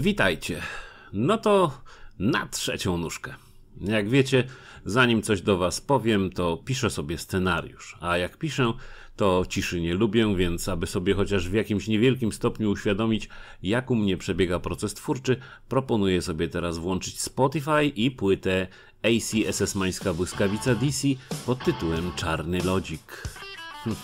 Witajcie. No to na trzecią nóżkę. Jak wiecie, zanim coś do Was powiem, to piszę sobie scenariusz, a jak piszę, to ciszy nie lubię, więc aby sobie chociaż w jakimś niewielkim stopniu uświadomić, jak u mnie przebiega proces twórczy, proponuję sobie teraz włączyć Spotify i płytę ACSS Mańska Błyskawica DC pod tytułem Czarny Logik. Hm.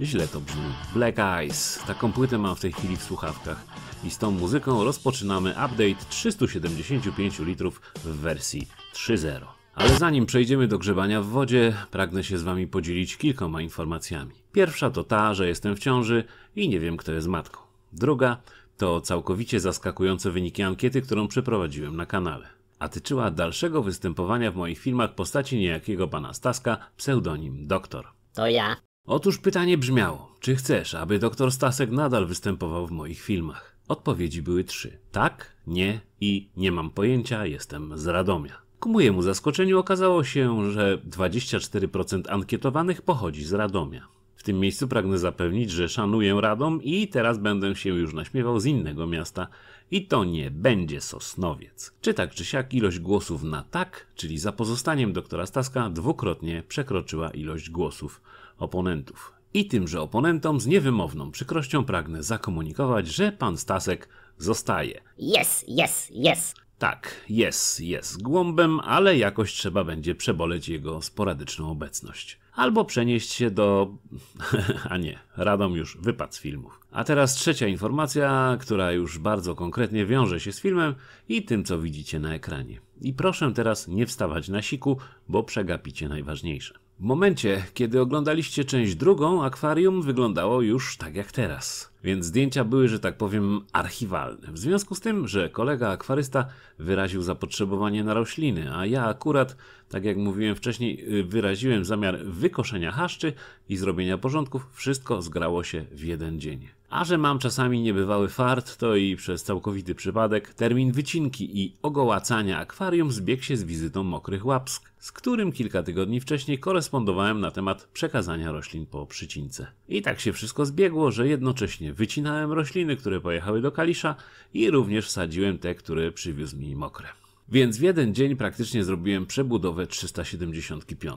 Źle to brzmi. Black Eyes. Taką płytę mam w tej chwili w słuchawkach. I z tą muzyką rozpoczynamy update 375 litrów w wersji 3.0. Ale zanim przejdziemy do grzebania w wodzie, pragnę się z Wami podzielić kilkoma informacjami. Pierwsza to ta, że jestem w ciąży i nie wiem kto jest matką. Druga to całkowicie zaskakujące wyniki ankiety, którą przeprowadziłem na kanale. A tyczyła dalszego występowania w moich filmach postaci niejakiego pana Staska, pseudonim Doktor. To ja. Otóż pytanie brzmiało, czy chcesz, aby doktor Stasek nadal występował w moich filmach? Odpowiedzi były trzy. Tak, nie i nie mam pojęcia, jestem z Radomia. Ku mojemu zaskoczeniu okazało się, że 24% ankietowanych pochodzi z Radomia. W tym miejscu pragnę zapewnić, że szanuję Radom i teraz będę się już naśmiewał z innego miasta, i to nie będzie Sosnowiec. Czy tak czy siak ilość głosów na tak, czyli za pozostaniem doktora Staska, dwukrotnie przekroczyła ilość głosów oponentów. I tymże oponentom z niewymowną przykrością pragnę zakomunikować, że pan Stasek zostaje. Yes, yes, yes. Tak, jest, jest głąbem, ale jakoś trzeba będzie przeboleć jego sporadyczną obecność albo przenieść się do... a nie, Radom już wypad z filmów. A teraz trzecia informacja, która już bardzo konkretnie wiąże się z filmem i tym, co widzicie na ekranie. I proszę teraz nie wstawać na siku, bo przegapicie najważniejsze. W momencie, kiedy oglądaliście część drugą, akwarium wyglądało już tak jak teraz. Więc zdjęcia były, że tak powiem, archiwalne. W związku z tym, że kolega akwarysta wyraził zapotrzebowanie na rośliny, a ja akurat, tak jak mówiłem wcześniej, y, wyraziłem zamiar wykoszenia haszczy i zrobienia porządków, wszystko zgrało się w jeden dzień. A że mam czasami niebywały fart, to i przez całkowity przypadek termin wycinki i ogołacania akwarium zbiegł się z wizytą mokrych łapsk, z którym kilka tygodni wcześniej korespondowałem na temat przekazania roślin po przycince. I tak się wszystko zbiegło, że jednocześnie wycinałem rośliny, które pojechały do Kalisza i również wsadziłem te, które przywiózł mi mokre. Więc w jeden dzień praktycznie zrobiłem przebudowę 375.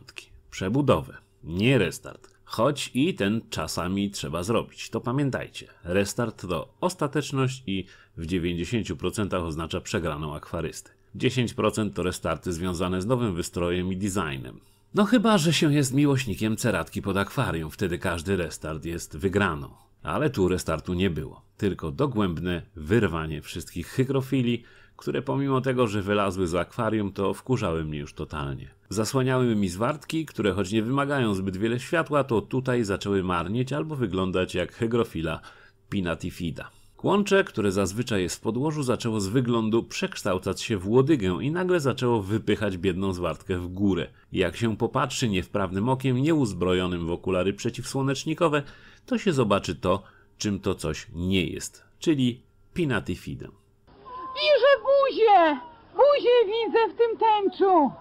Przebudowę, nie restart. Choć i ten czasami trzeba zrobić. To pamiętajcie, restart to ostateczność i w 90% oznacza przegraną akwarysty. 10% to restarty związane z nowym wystrojem i designem. No chyba, że się jest miłośnikiem ceratki pod akwarium, wtedy każdy restart jest wygraną. Ale tu restartu nie było, tylko dogłębne wyrwanie wszystkich hygrofili, które pomimo tego, że wylazły z akwarium, to wkurzały mnie już totalnie. Zasłaniały mi zwartki, które choć nie wymagają zbyt wiele światła, to tutaj zaczęły marnieć albo wyglądać jak hegrofila pinatifida. Kłącze, które zazwyczaj jest w podłożu, zaczęło z wyglądu przekształcać się w łodygę i nagle zaczęło wypychać biedną zwartkę w górę. Jak się popatrzy niewprawnym okiem, nieuzbrojonym w okulary przeciwsłonecznikowe, to się zobaczy to, czym to coś nie jest, czyli pinatifidem. Widzę buzie! Buzie widzę w tym tęczu!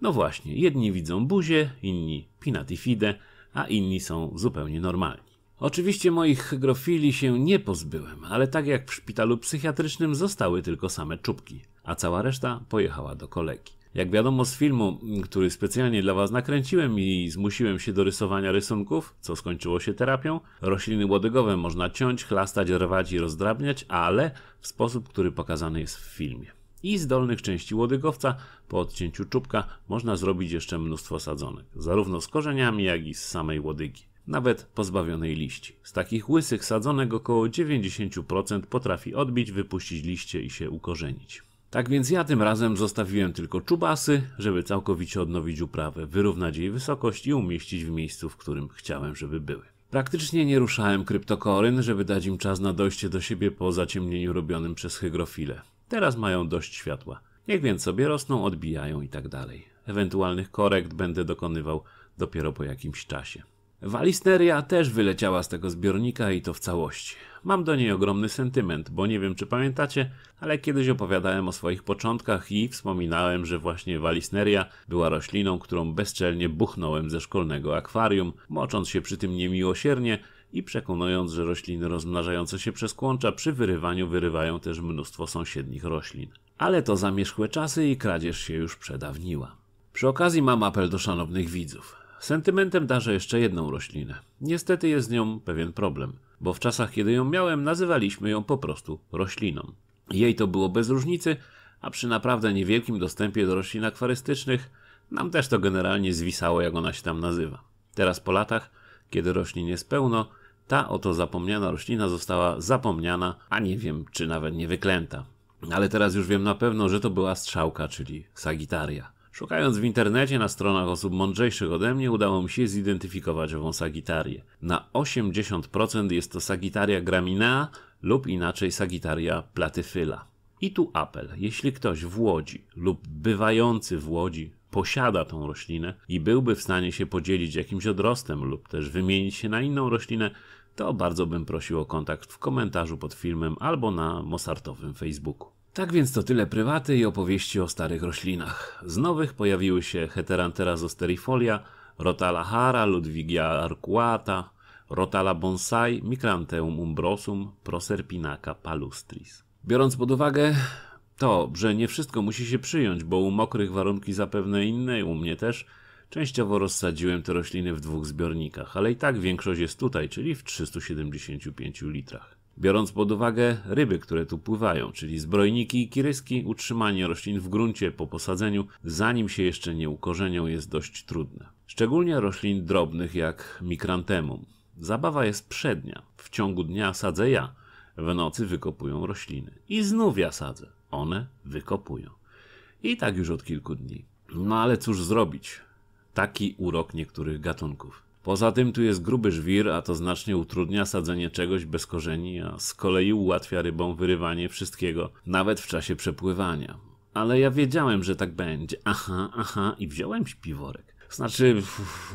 No właśnie, jedni widzą buzie, inni pinatifide, a inni są zupełnie normalni. Oczywiście moich hygrofili się nie pozbyłem, ale tak jak w szpitalu psychiatrycznym zostały tylko same czubki, a cała reszta pojechała do kolegi. Jak wiadomo z filmu, który specjalnie dla Was nakręciłem i zmusiłem się do rysowania rysunków, co skończyło się terapią, rośliny łodygowe można ciąć, chlastać, rwać i rozdrabniać, ale w sposób, który pokazany jest w filmie. I z dolnych części łodygowca po odcięciu czubka można zrobić jeszcze mnóstwo sadzonek, zarówno z korzeniami, jak i z samej łodygi nawet pozbawionej liści. Z takich łysych sadzonek około 90% potrafi odbić, wypuścić liście i się ukorzenić. Tak więc ja tym razem zostawiłem tylko czubasy, żeby całkowicie odnowić uprawę, wyrównać jej wysokość i umieścić w miejscu, w którym chciałem, żeby były. Praktycznie nie ruszałem kryptokoryn, żeby dać im czas na dojście do siebie po zaciemnieniu robionym przez hygrofile. Teraz mają dość światła. Niech więc sobie rosną, odbijają i tak dalej. Ewentualnych korekt będę dokonywał dopiero po jakimś czasie. Walisneria też wyleciała z tego zbiornika i to w całości. Mam do niej ogromny sentyment, bo nie wiem czy pamiętacie, ale kiedyś opowiadałem o swoich początkach i wspominałem, że właśnie walisneria była rośliną, którą bezczelnie buchnąłem ze szkolnego akwarium, mocząc się przy tym niemiłosiernie i przekonując, że rośliny rozmnażające się przez kłącza przy wyrywaniu wyrywają też mnóstwo sąsiednich roślin. Ale to zamierzchłe czasy i kradzież się już przedawniła. Przy okazji mam apel do szanownych widzów. Sentymentem darzę jeszcze jedną roślinę. Niestety jest z nią pewien problem – bo w czasach, kiedy ją miałem, nazywaliśmy ją po prostu rośliną. Jej to było bez różnicy, a przy naprawdę niewielkim dostępie do roślin akwarystycznych, nam też to generalnie zwisało, jak ona się tam nazywa. Teraz po latach, kiedy roślin jest pełno, ta oto zapomniana roślina została zapomniana, a nie wiem, czy nawet nie wyklęta. Ale teraz już wiem na pewno, że to była strzałka, czyli sagitaria. Szukając w internecie na stronach osób mądrzejszych ode mnie, udało mi się zidentyfikować ową sagitarię. Na 80% jest to sagitaria graminea, lub inaczej sagitaria platyfyla. I tu apel, jeśli ktoś w Łodzi lub bywający w Łodzi posiada tą roślinę i byłby w stanie się podzielić jakimś odrostem lub też wymienić się na inną roślinę, to bardzo bym prosił o kontakt w komentarzu pod filmem albo na mosartowym Facebooku. Tak więc to tyle prywaty i opowieści o starych roślinach. Z nowych pojawiły się Heterantera zosterifolia, Rotala hara, Ludwigia arcuata, Rotala bonsai, Micranteum umbrosum, Proserpinaca palustris. Biorąc pod uwagę to, że nie wszystko musi się przyjąć, bo u mokrych warunki zapewne inne, u mnie też, częściowo rozsadziłem te rośliny w dwóch zbiornikach, ale i tak większość jest tutaj, czyli w 375 litrach. Biorąc pod uwagę ryby, które tu pływają, czyli zbrojniki i kiryski, utrzymanie roślin w gruncie po posadzeniu, zanim się jeszcze nie ukorzenią, jest dość trudne. Szczególnie roślin drobnych jak mikrantemum. Zabawa jest przednia. W ciągu dnia sadzę ja, w nocy wykopują rośliny. I znów ja sadzę. One wykopują. I tak już od kilku dni. No ale cóż zrobić? Taki urok niektórych gatunków. Poza tym tu jest gruby żwir, a to znacznie utrudnia sadzenie czegoś bez korzeni, a z kolei ułatwia rybom wyrywanie wszystkiego, nawet w czasie przepływania. Ale ja wiedziałem, że tak będzie. Aha, aha, i wziąłem śpiworek. Znaczy,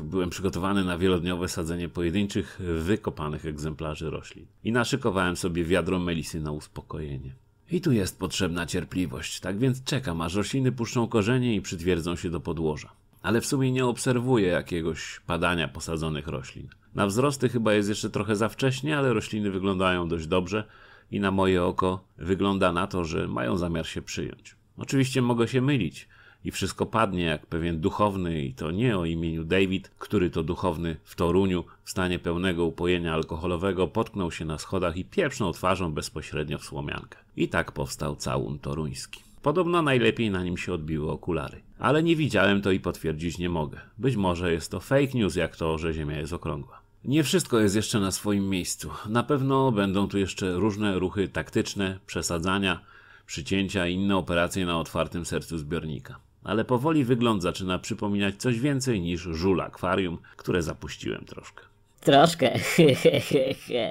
byłem przygotowany na wielodniowe sadzenie pojedynczych, wykopanych egzemplarzy roślin. I naszykowałem sobie wiadro melisy na uspokojenie. I tu jest potrzebna cierpliwość, tak więc czekam, aż rośliny puszczą korzenie i przytwierdzą się do podłoża ale w sumie nie obserwuję jakiegoś padania posadzonych roślin. Na wzrosty chyba jest jeszcze trochę za wcześnie, ale rośliny wyglądają dość dobrze i na moje oko wygląda na to, że mają zamiar się przyjąć. Oczywiście mogę się mylić i wszystko padnie jak pewien duchowny, i to nie o imieniu David, który to duchowny w Toruniu w stanie pełnego upojenia alkoholowego potknął się na schodach i pieprzną twarzą bezpośrednio w słomiankę. I tak powstał całun toruński. Podobno najlepiej na nim się odbiły okulary. Ale nie widziałem to i potwierdzić nie mogę. Być może jest to fake news, jak to, że Ziemia jest okrągła. Nie wszystko jest jeszcze na swoim miejscu. Na pewno będą tu jeszcze różne ruchy taktyczne, przesadzania, przycięcia i inne operacje na otwartym sercu zbiornika. Ale powoli wygląd zaczyna przypominać coś więcej niż żul akwarium, które zapuściłem troszkę. Troszkę.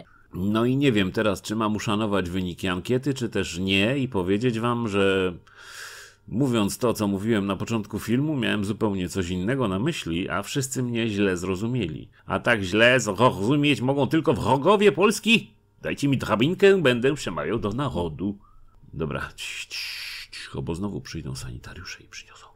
No i nie wiem teraz, czy mam uszanować wyniki ankiety, czy też nie, i powiedzieć wam, że mówiąc to, co mówiłem na początku filmu, miałem zupełnie coś innego na myśli, a wszyscy mnie źle zrozumieli. A tak źle zrozumieć mogą tylko wrogowie Polski! Dajcie mi drabinkę, będę przemawiał do narodu. Dobra, cii, cii, bo znowu przyjdą sanitariusze i przyniosą.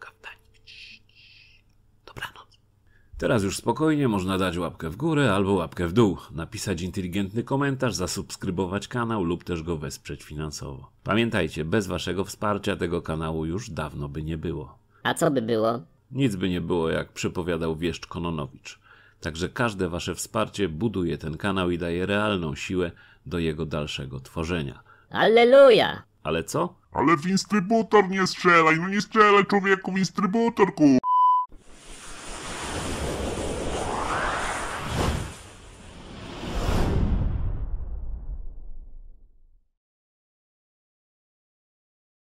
Teraz już spokojnie można dać łapkę w górę albo łapkę w dół, napisać inteligentny komentarz, zasubskrybować kanał lub też go wesprzeć finansowo. Pamiętajcie, bez waszego wsparcia tego kanału już dawno by nie było. A co by było? Nic by nie było, jak przypowiadał wieszcz Kononowicz. Także każde wasze wsparcie buduje ten kanał i daje realną siłę do jego dalszego tworzenia. Alleluja! Ale co? Ale w instrybutor nie strzelaj, no nie strzelaj człowieku w instrybutorku!